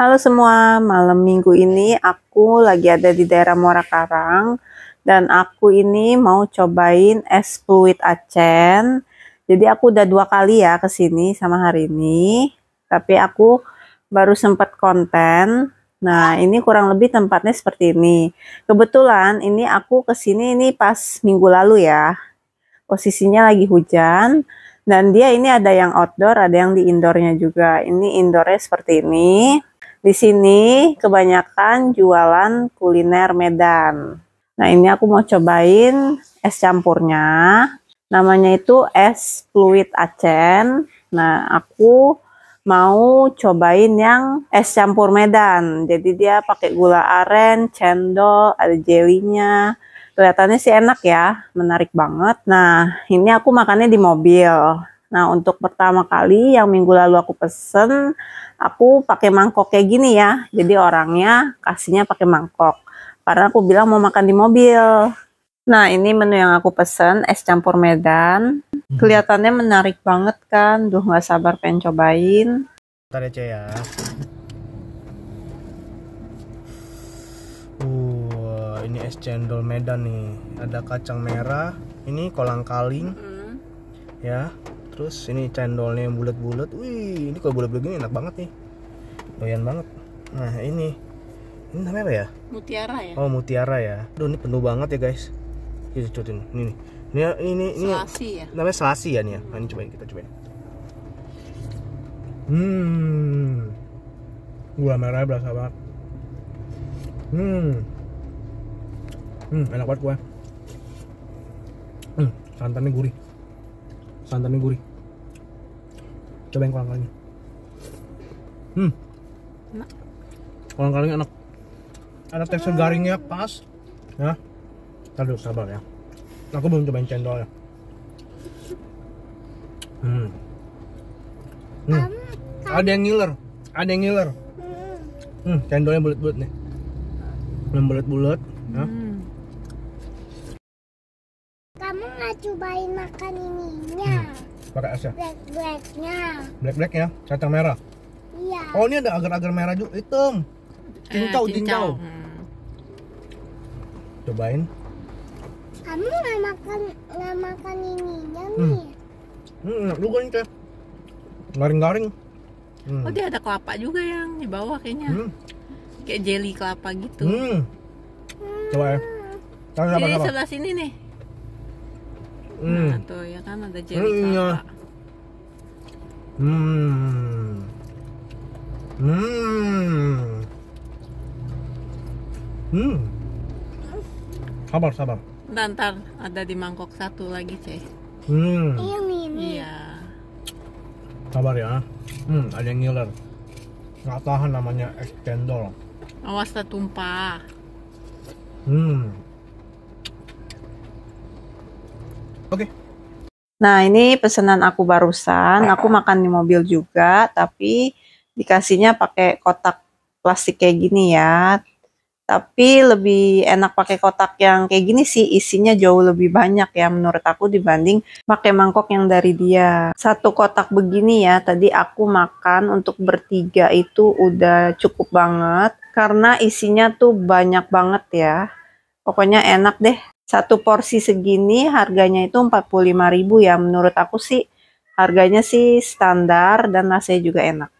Halo semua, malam minggu ini aku lagi ada di daerah Muara Karang dan aku ini mau cobain es fluid acen. Jadi aku udah dua kali ya ke sini sama hari ini, tapi aku baru sempat konten. Nah, ini kurang lebih tempatnya seperti ini. Kebetulan ini aku ke sini ini pas minggu lalu ya. Posisinya lagi hujan dan dia ini ada yang outdoor, ada yang di indoornya juga. Ini indoornya seperti ini di sini kebanyakan jualan kuliner Medan. Nah, ini aku mau cobain es campurnya. Namanya itu es fluid acen. Nah, aku mau cobain yang es campur Medan. Jadi dia pakai gula aren, cendol, ada jelinya. Kelihatannya sih enak ya, menarik banget. Nah, ini aku makannya di mobil. Nah, untuk pertama kali yang minggu lalu aku pesen, aku pakai mangkok kayak gini ya. Jadi orangnya kasihnya pakai mangkok. Karena aku bilang mau makan di mobil. Nah, ini menu yang aku pesen, es campur Medan. Hmm. Kelihatannya menarik banget kan? Duh, gak sabar pengen cobain. Bentar ya, ya. Uh, ini es cendol Medan nih. Ada kacang merah, ini kolang kaling. -hmm. Ya, terus ini cendolnya yang bulat-bulat wih ini kalau bulat-bulat gini enak banget nih doyan banget nah ini ini namanya apa ya mutiara ya oh mutiara ya aduh ini penuh banget ya guys kita cocokin ini ini ini ini ya. ini ya namanya selasi ya nih ya nah, ini cobain kita cobain hmm gua merah berasa banget hmm hmm enak banget gua hmm santannya gurih santannya gurih coba yang kolang kalingnya hmm enak. kolang kalingnya enak ada tekstur garingnya pas ya Tadu sabar ya aku belum cobain ya hmm. hmm. ada yang ngiler ada yang ngiler hmm, hmm cendolnya bulat-bulat nih yang bulat-bulat ya. Hmm kamu nggak cobain makan ininya hmm. pakai es ya black blacknya black blacknya kacang merah iya oh ini ada agar-agar merah juga hitam eh, cincau eh, cincau hmm. cobain kamu nggak makan nggak makan ininya nih hmm. hmm, enak juga nih teh garing-garing hmm. oh dia ada kelapa juga yang di bawah kayaknya hmm. kayak jelly kelapa gitu hmm. coba ya Tahu Jadi apa, apa? sebelah sini nih. Nah ya kan ada Hmm, hmm, hmm. sabar sabar ntar ada di mangkok satu lagi ceh hmm iya iya sabar ya hmm ada yang ngiler nggak tahan namanya extendol awas tertumpah hmm Oke. Okay. Nah, ini pesanan aku barusan. Aku ah. makan di mobil juga, tapi dikasihnya pakai kotak plastik kayak gini ya. Tapi lebih enak pakai kotak yang kayak gini sih, isinya jauh lebih banyak ya menurut aku dibanding pakai mangkok yang dari dia. Satu kotak begini ya, tadi aku makan untuk bertiga itu udah cukup banget karena isinya tuh banyak banget ya. Pokoknya enak deh satu porsi segini harganya itu 45.000 ya menurut aku sih harganya sih standar dan rasanya juga enak